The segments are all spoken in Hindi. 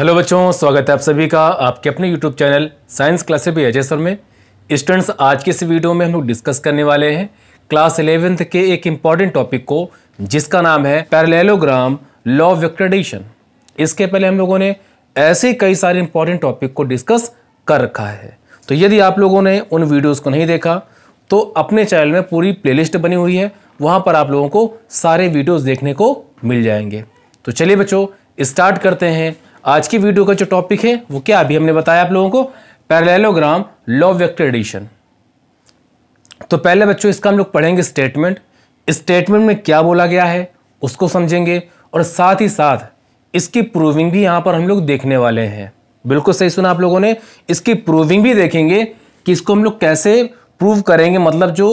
हेलो बच्चों स्वागत है आप सभी का आपके अपने यूट्यूब चैनल साइंस क्लासे भी अजय सर में स्टूडेंट्स आज के इस वीडियो में हम लोग डिस्कस करने वाले हैं क्लास एलेवेंथ के एक इम्पॉर्टेंट टॉपिक को जिसका नाम है पैरलेलोग्राम लॉ ऑफ इसके पहले हम लोगों ने ऐसे कई सारे इंपॉर्टेंट टॉपिक को डिस्कस कर रखा है तो यदि आप लोगों ने उन वीडियोज़ को नहीं देखा तो अपने चैनल में पूरी प्ले बनी हुई है वहाँ पर आप लोगों को सारे वीडियोज़ देखने को मिल जाएंगे तो चलिए बच्चों स्टार्ट करते हैं आज की वीडियो का जो टॉपिक है वो क्या अभी हमने बताया आप लोगों को पैरेललोग्राम लॉ वेक्टर एडिशन तो पहले बच्चों इसका हम लोग पढ़ेंगे स्टेटमेंट स्टेटमेंट में क्या बोला गया है उसको समझेंगे और साथ ही साथ इसकी प्रूविंग भी यहाँ पर हम लोग देखने वाले हैं बिल्कुल सही सुना आप लोगों ने इसकी प्रूविंग भी देखेंगे कि इसको हम लोग कैसे प्रूव करेंगे मतलब जो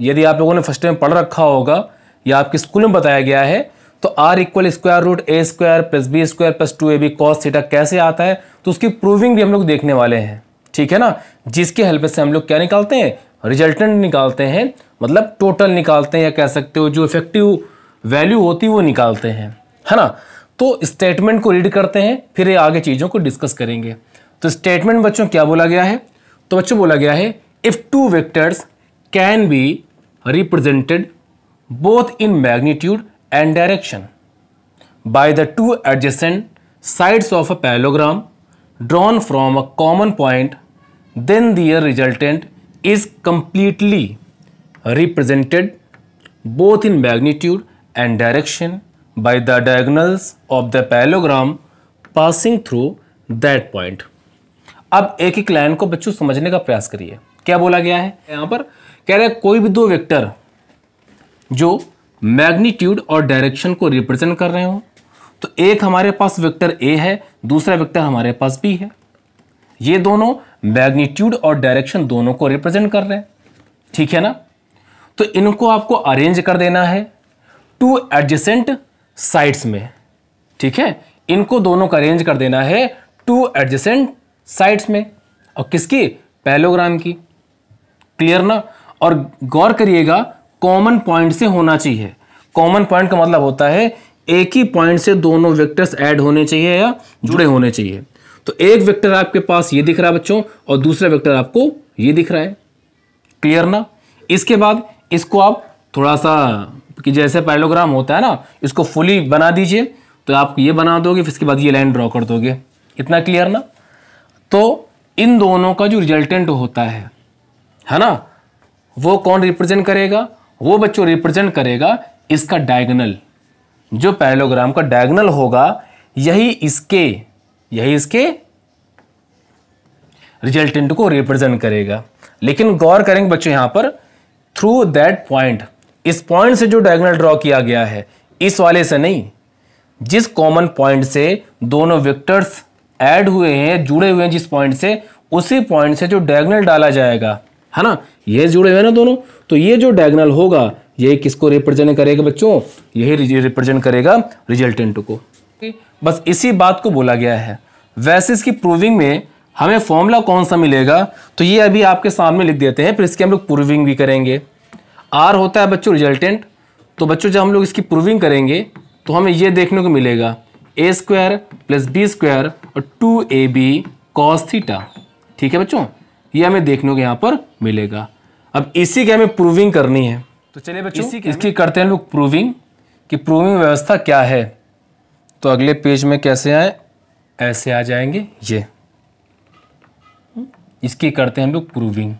यदि आप लोगों ने फर्स्ट टाइम पढ़ रखा होगा या आपके स्कूल में बताया गया है तो R equal square root A square plus B square plus two A B cos theta कैसे आता है तो उसकी प्रूविंग भी हम लोग देखने वाले हैं ठीक है ना जिसके हेल्प से हम लोग क्या निकालते हैं रिजल्टेंट निकालते हैं मतलब टोटल निकालते हैं या कह सकते हो जो इफेक्टिव वैल्यू होती है वो निकालते हैं है ना तो स्टेटमेंट को रीड करते हैं फिर ये आगे चीज़ों को डिस्कस करेंगे तो स्टेटमेंट बच्चों क्या बोला गया है तो बच्चों बोला गया है if two vectors can be represented both in magnitude and direction by the two adjacent sides of a parallelogram drawn from a common point then their resultant is completely represented both in magnitude and direction by the diagonals of the parallelogram passing through that point. ab ek ek line ko bachcho samajhne ka prayas kariye kya bola gaya hai yahan par keh raha hai koi bhi do vector jo magnitude और डायरेक्शन को रिप्रेजेंट कर रहे हो तो एक हमारे पास वेक्टर ए है दूसरा वेक्टर हमारे पास बी है ये दोनों मैग्नीट्यूड और डायरेक्शन दोनों को रिप्रेजेंट कर रहे हैं ठीक है ना तो इनको आपको अरेंज कर देना है टू एडजेसेंट साइड्स में ठीक है इनको दोनों का अरेंज कर देना है टू एडजेसेंट साइड्स में और किसकी पैलोग्राम की क्लियर ना और गौर करिएगा कॉमन पॉइंट से होना चाहिए कॉमन पॉइंट का मतलब होता है एक ही पॉइंट से दोनों वेक्टर्स ऐड होने चाहिए या जुड़े होने चाहिए तो एक वेक्टर आपके पास ये दिख रहा है बच्चों और दूसरा वेक्टर आपको ये दिख रहा है क्लियर ना इसके बाद इसको आप थोड़ा सा कि जैसे पैलोग्राम होता है ना इसको फुली बना दीजिए तो आप ये बना दोगे फिर इसके बाद ये लाइन ड्रॉ कर दोगे इतना क्लियर ना तो इन दोनों का जो रिजल्टेंट होता है है ना वो कौन रिप्रेजेंट करेगा वो बच्चों रिप्रेजेंट करेगा इसका डायगनल जो पैरेलोग्राम का डायगनल होगा यही इसके यही इसके रिजल्टेंट को रिप्रेजेंट करेगा लेकिन गौर करेंगे बच्चों यहां पर थ्रू दैट पॉइंट इस पॉइंट से जो डायगोनल ड्रॉ किया गया है इस वाले से नहीं जिस कॉमन पॉइंट से दोनों वेक्टर्स ऐड हुए हैं जुड़े हुए हैं जिस पॉइंट से उसी पॉइंट से जो डायगोनल डाला जाएगा है ना ये जुड़े हुए हैं ना दोनों तो ये जो डायगनल होगा ये किसको रिप्रेजेंट करेगा बच्चों यही रिप्रेजेंट करेगा रिजल्टेंट को बस इसी बात को बोला गया है वैसे इसकी प्रूविंग में हमें फॉर्मूला कौन सा मिलेगा तो ये अभी आपके सामने लिख देते हैं फिर इसकी हम लोग प्रूविंग भी करेंगे आर होता है बच्चों रिजल्टेंट तो बच्चों जब हम लोग इसकी प्रूविंग करेंगे तो हमें ये देखने को मिलेगा A square plus B square और two A B cos theta ठीक है बच्चों ये हमें देखने को यहाँ पर मिलेगा अब इसी की हमें प्रूविंग करनी है तो चलिए बच्चों इसी इसकी करते हैं लोग प्रूविंग कि प्रूविंग व्यवस्था क्या है तो अगले पेज में कैसे आए ऐसे आ जाएंगे ये इसकी करते हैं लोग प्रूविंग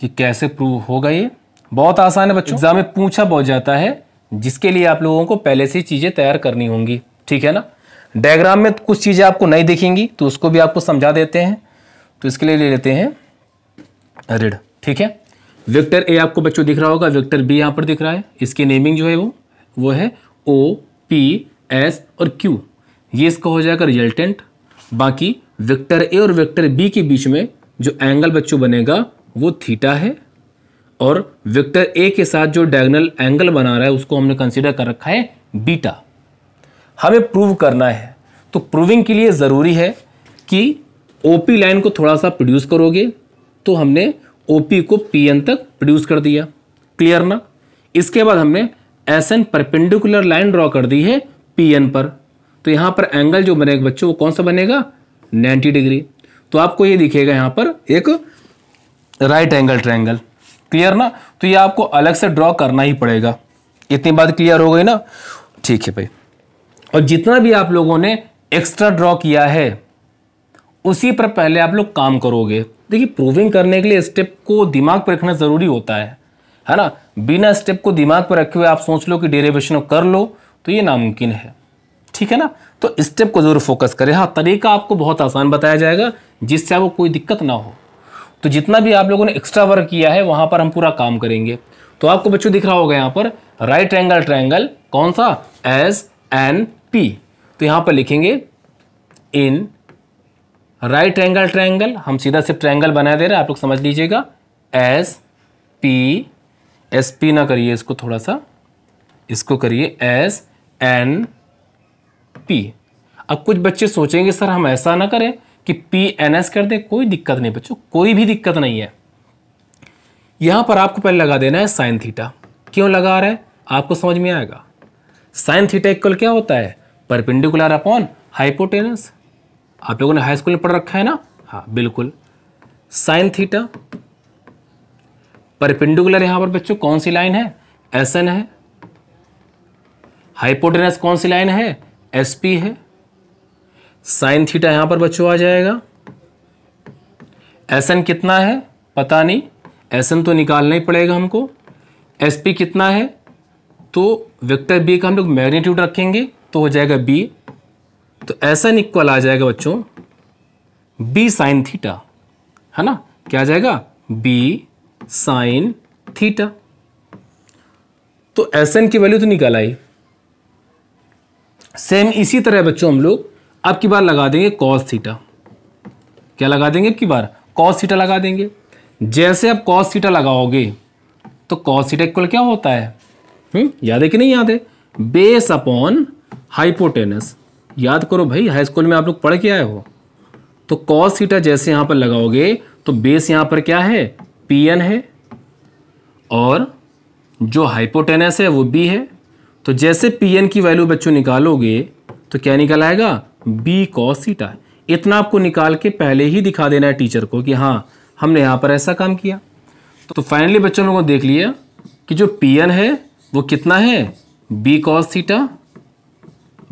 कि कैसे प्रूव होगा ये बहुत आसान है बच्चों एग्जाम में पूछा बहुत जाता है जिसके लिए आप लोगों को पहले से चीज़ें तैयार करनी होंगी ठीक है ना डायग्राम में कुछ चीज़ें आपको नहीं दिखेंगी तो उसको भी आपको समझा देते हैं तो इसके लिए ले लेते हैं रेड ठीक है वेक्टर ए आपको बच्चों दिख रहा होगा वेक्टर बी यहाँ पर दिख रहा है इसकी नेमिंग जो है वो वो है ओ पी एस और क्यू ये इसका हो जाएगा रिजल्टेंट बाकी वेक्टर ए और वेक्टर बी के बीच में जो एंगल बच्चों बनेगा वो थीटा है और वेक्टर ए के साथ जो डायगनल एंगल बना रहा है उसको हमने कंसिडर कर रखा है बीटा हमें प्रूव करना है तो प्रूविंग के लिए ज़रूरी है कि ओपी लाइन को थोड़ा सा प्रोड्यूस करोगे तो हमने ओपी को पी एन तक प्रोड्यूस कर दिया क्लियर ना इसके बाद हमने S N perpendicular line draw कर दी है पी एन पर तो यहाँ पर एंगल जो बनेगा बच्चों वो कौन सा बनेगा 90 डिग्री तो आपको ये दिखेगा यहाँ पर एक राइट एंगल ट्रायंगल क्लियर ना तो ये आपको अलग से ड्रॉ करना ही पड़ेगा इतनी बात क्लियर हो गई ना ठीक है भाई और जितना भी आप लोगों ने एक्स्ट्रा ड्रॉ किया है उसी पर पहले आप लोग काम करोगे देखिए प्रूविंग करने के लिए स्टेप को दिमाग पर रखना ज़रूरी होता है है ना बिना स्टेप को दिमाग पर रखे हुए आप सोच लो कि डेरेवेशन कर लो तो ये नामुमकिन है ठीक है ना तो स्टेप को ज़रूर फोकस करें हाँ तरीका आपको बहुत आसान बताया जाएगा जिससे आपको कोई दिक्कत ना हो तो जितना भी आप लोगों ने एक्स्ट्रा वर्क किया है वहाँ पर हम पूरा काम करेंगे तो आपको बच्चों दिख रहा होगा यहाँ पर राइट एंगल ट्रायंगल कौन सा एस एन पी तो यहाँ पर लिखेंगे इन राइट एंगल ट्रायंगल हम सीधा सिर्फ ट्रायंगल बना दे रहे हैं आप लोग समझ लीजिएगा एस पी एस पी ना करिए इसको थोड़ा सा इसको करिए एस एन पी अब कुछ बच्चे सोचेंगे सर हम ऐसा ना करें कि पी एन एस कर दें कोई दिक्कत नहीं बच्चों कोई भी दिक्कत नहीं है यहां पर आपको पहले लगा देना है साइन थीटा क्यों लगा रहे हैं आपको समझ में आएगा साइन थीटा इक्वल क्या होता है परपेंडिकुलर अपॉन हाइपोटेनस आप लोगों ने हाई स्कूल में पढ़ रखा है ना हाँ बिल्कुल साइन थीटा परपेंडिकुलर यहां पर बच्चों कौन सी लाइन है एस एन है हाइपोटेनस कौन सी लाइन है एस पी है साइन थीटा यहां पर बच्चों आ जाएगा एस एन कितना है पता नहीं एस एन तो निकालना ही पड़ेगा हमको एस पी कितना है तो वेक्टर बी का हम लोग मैग्नीट्यूड रखेंगे तो हो जाएगा बी तो ऐसा इक्वल आ जाएगा बच्चों बी साइन थीटा है ना क्या आ जाएगा बी साइन थीटा तो एस एन की वैल्यू तो निकल आई सेम इसी तरह बच्चों हम लोग अब की बार लगा देंगे कॉस थीटा क्या लगा देंगे अब की बार कॉस थीटा लगा देंगे जैसे आप कॉस थीटा लगाओगे तो कॉस थीटा इक्वल क्या होता है हुँ? हम्म, याद है कि नहीं याद है बेस अपॉन हाइपोटेनस याद करो भाई हाई स्कूल में आप लोग पढ़ के आए हो तो कॉस थीटा जैसे यहाँ पर लगाओगे तो बेस यहाँ पर क्या है पी एन है और जो हाइपोटेनस है वो बी है तो जैसे पी एन की वैल्यू बच्चों निकालोगे तो क्या निकल आएगा बी कॉस थीटा इतना आपको निकाल के पहले ही दिखा देना है टीचर को कि हाँ हमने यहाँ पर ऐसा काम किया तो फाइनली बच्चों लोगों को देख लिया कि जो पी एन है वो कितना है B cos theta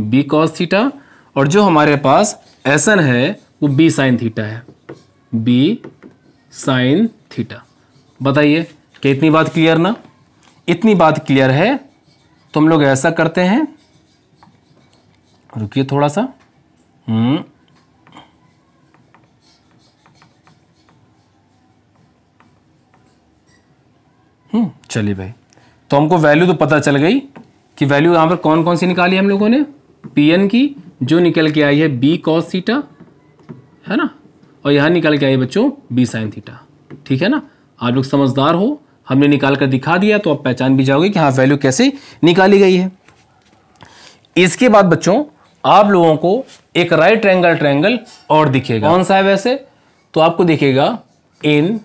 B cos theta और जो हमारे पास एस एन है वो बी साइन थीटा है बी साइन थीटा बताइए कि इतनी बात क्लियर ना इतनी बात क्लियर है तो हम लोग ऐसा करते हैं रुकिए थोड़ा सा हम्म हम्म चलिए भाई तो हमको वैल्यू तो पता चल गई कि वैल्यू यहां पर कौन कौन सी निकाली हम लोगों ने पी एन की जो निकल के आई है बी कॉस थीटा है ना और यहाँ निकल के आई है बच्चों बी साइन थीटा ठीक है ना आप लोग समझदार हो हमने निकाल कर दिखा दिया तो आप पहचान भी जाओगे कि हाँ वैल्यू कैसे निकाली गई है इसके बाद बच्चों आप लोगों को एक राइट ट्रैंगल ट्रैंगल और दिखेगा कौन सा है वैसे तो आपको दिखेगा in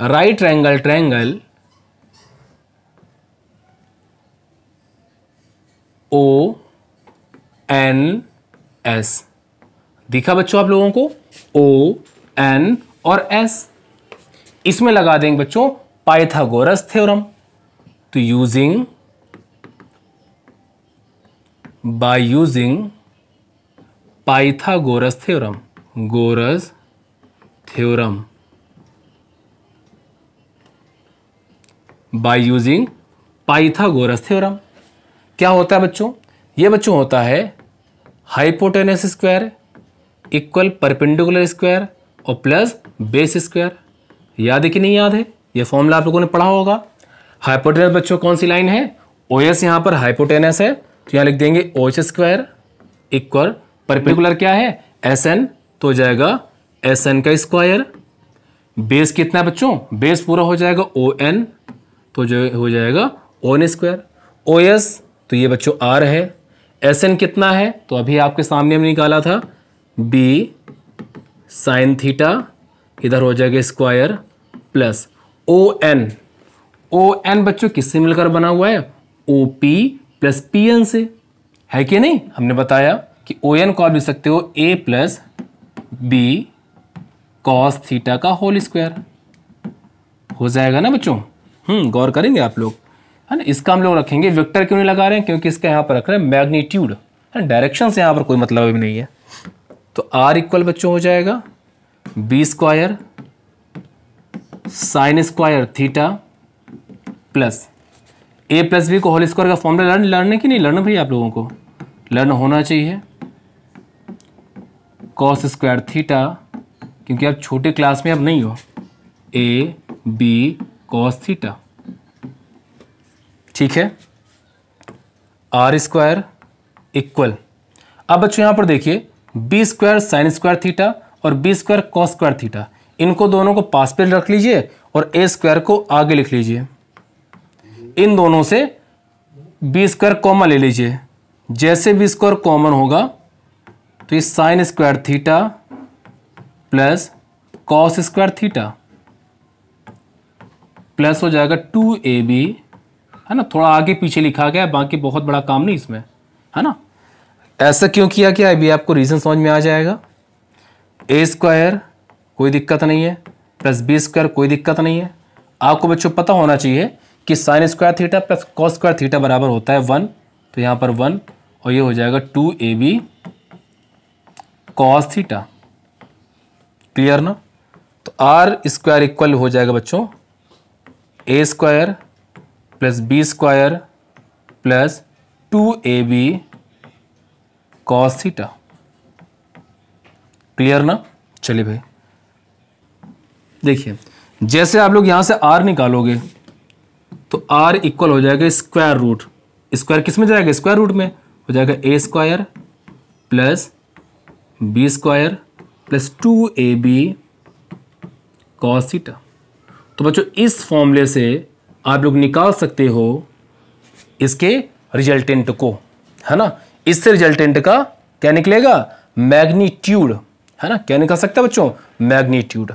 right angle triangle O N S दिखा बच्चों आप लोगों को ओ एन और एस इसमें लगा देंगे बच्चों पाइथागोरस थ्योरम तो using by using Pythagoras theorem goras theorem by using Pythagoras theorem क्या होता है बच्चों ये बच्चों होता है hypotenuse square equal perpendicular square और प्लस बेस स्क्वायर याद है कि नहीं याद है ये फॉर्मूला आप लोगों ने पढ़ा होगा हाइपोटेनस बच्चों कौन सी लाइन है ओ एस यहाँ पर हाइपोटेनस है तो यहाँ लिख देंगे O H square equal perpendicular क्या है एस एन तो हो जाएगा एस एन का स्क्वायर बेस कितना है बच्चों बेस पूरा हो जाएगा ओ एन तो जो हो जाएगा O N square O S तो ये बच्चों आर है एस एन कितना है तो अभी आपके सामने हमने निकाला था बी साइन थीटा इधर हो जाएगा square plus O N O N बच्चों किससे मिलकर बना हुआ है O P plus P N से है कि नहीं हमने बताया कि ओ एन को आप लिख सकते हो A plus B cos theta का होल स्क्वायर हो जाएगा ना बच्चों हम्म गौर करेंगे आप लोग है ना इसका हम लोग रखेंगे वेक्टर क्यों नहीं लगा रहे हैं क्योंकि इसका यहाँ पर रख रहे हैं मैग्नीट्यूड है ना डायरेक्शन से यहाँ पर कोई मतलब भी नहीं है तो आर इक्वल बच्चों हो जाएगा B square sine square theta plus A plus B को होल स्क्वायर का फॉर्मूला लर्न लर्न की नहीं लर्न भाई आप लोगों को लर्न होना चाहिए कॉस स्क्वायर थीटा क्योंकि आप छोटे क्लास में अब नहीं हो ए बी कॉस थीटा ठीक है आर स्क्वायर इक्वल अब बच्चों यहां पर देखिए B square sine square theta और B square cos square theta इनको दोनों को पास पे रख लीजिए और ए स्क्वायर को आगे लिख लीजिए इन दोनों से बी स्क्वायर कॉमन ले लीजिए जैसे बी स्क्वायर कॉमन होगा तो ये sine square theta plus cos square theta plus हो जाएगा टू ए बी है ना थोड़ा आगे पीछे लिखा गया बाकी बहुत बड़ा काम नहीं इसमें है ना ऐसा क्यों किया गया अभी आपको रीज़न समझ में आ जाएगा ए स्क्वायर कोई दिक्कत नहीं है प्लस बी स्क्वायर कोई दिक्कत नहीं है आपको बच्चों पता होना चाहिए कि sine square theta plus cos square theta बराबर होता है वन तो यहाँ पर वन और ये हो जाएगा two A B cos theta clear ना तो आर स्क्वायर इक्वल हो जाएगा बच्चों A square plus B square plus two A B cos theta clear ना चलिए भाई देखिए जैसे आप लोग यहां से आर निकालोगे तो आर इक्वल हो जाएगा स्क्वायर रूट स्क्वायर किस में जाएगा स्क्वायर रूट में हो जाएगा A square plus B square plus two A B cos theta तो बच्चों इस फॉर्मूले से आप लोग निकाल सकते हो इसके रिजल्टेंट को है ना इससे रिजल्टेंट का क्या निकलेगा मैग्नीट्यूड है ना क्या निकाल सकते हैं बच्चों मैग्नीट्यूड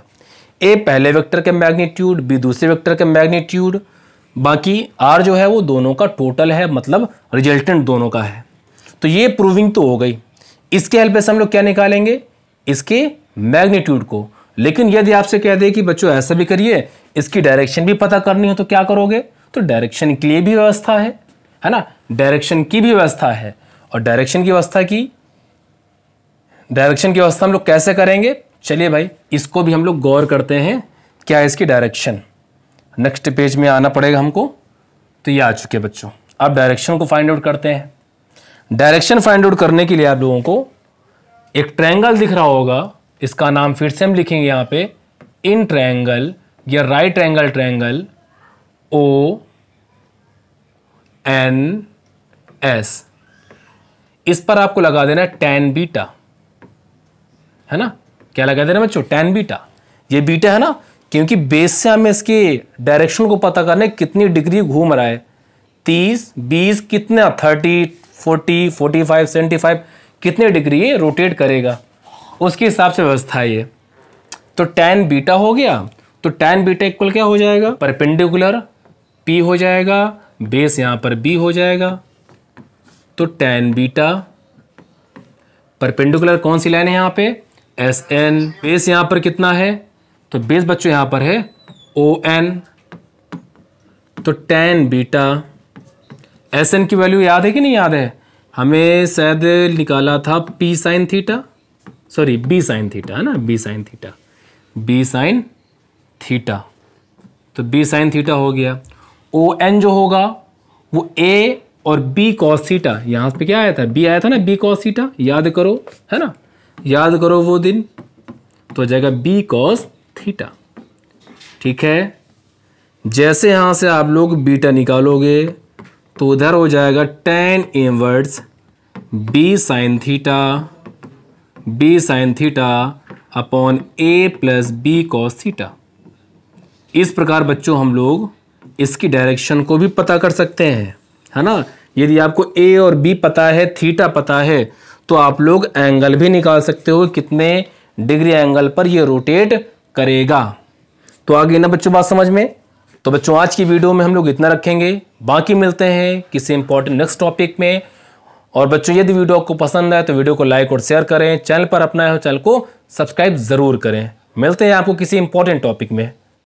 ए पहले वेक्टर के मैग्नीट्यूड बी दूसरे वेक्टर के मैग्नीट्यूड बाकी आर जो है वो दोनों का टोटल है मतलब रिजल्टेंट दोनों का है तो ये प्रूविंग तो हो गई इसके हेल्प से हम लोग क्या निकालेंगे इसके मैग्नीट्यूड को लेकिन यदि आपसे कह दे कि बच्चों ऐसा भी करिए इसकी डायरेक्शन भी पता करनी हो तो क्या करोगे तो डायरेक्शन के लिए भी व्यवस्था है है ना डायरेक्शन की भी व्यवस्था है और डायरेक्शन की व्यवस्था की डायरेक्शन की व्यवस्था हम लोग कैसे करेंगे चलिए भाई इसको भी हम लोग गौर करते हैं क्या इसकी डायरेक्शन नेक्स्ट पेज में आना पड़ेगा हमको तो ये आ चुके हैं बच्चों अब डायरेक्शन को फाइंड आउट करते हैं डायरेक्शन फाइंड आउट करने के लिए आप लोगों को एक ट्रायंगल दिख रहा होगा इसका नाम फिर से हम लिखेंगे यहाँ पे इन ट्रायंगल या right angle triangle O N S इस पर आपको लगा देना है टेन बीटा है ना क्या लगा देना बच्चों टेन बीटा ये बीटा है ना क्योंकि बेस से हमें इसके डायरेक्शन को पता करना है कितनी डिग्री घूम रहा है तीस बीस कितना thirty forty forty five seventy five कितने डिग्री ये रोटेट करेगा उसके हिसाब से व्यवस्था है ये तो टेन बीटा हो गया तो टेन बीटा इक्वल क्या हो जाएगा परपेंडिकुलर पी हो जाएगा बेस यहाँ पर बी हो जाएगा तो टेन बीटा परपेंडिकुलर कौन सी लाइन है यहाँ पे एस एन बेस यहाँ पर कितना है तो बेस बच्चों यहाँ पर है ओ एन तो टेन बीटा एस एन की वैल्यू याद है कि नहीं याद है हमें शायद निकाला था P sine theta sorry B sine theta है ना B sine theta B sine theta तो बी साइन थीटा हो गया ओ एन जो होगा वो ए और बी कॉस थीटा यहां पे क्या आया था बी आया था ना बी कॉस थीटा याद करो है ना याद करो वो दिन तो जाएगा बी कॉस थीटा ठीक है जैसे यहां से आप लोग बीटा निकालोगे तो उधर हो जाएगा tan inverse B sine theta B sine theta upon A plus B cos theta इस प्रकार बच्चों हम लोग इसकी डायरेक्शन को भी पता कर सकते हैं है ना यदि आपको ए और बी पता है थीटा पता है तो आप लोग एंगल भी निकाल सकते हो कितने डिग्री एंगल पर ये रोटेट करेगा तो आगे ना बच्चों बात समझ में तो बच्चों आज की वीडियो में हम लोग इतना रखेंगे बाकी मिलते हैं किसी इंपॉर्टेंट नेक्स्ट टॉपिक में और बच्चों यदि वीडियो आपको पसंद आए तो वीडियो को लाइक और शेयर करें चैनल पर अपना हो चैनल को सब्सक्राइब ज़रूर करें मिलते हैं आपको किसी इंपॉर्टेंट टॉपिक में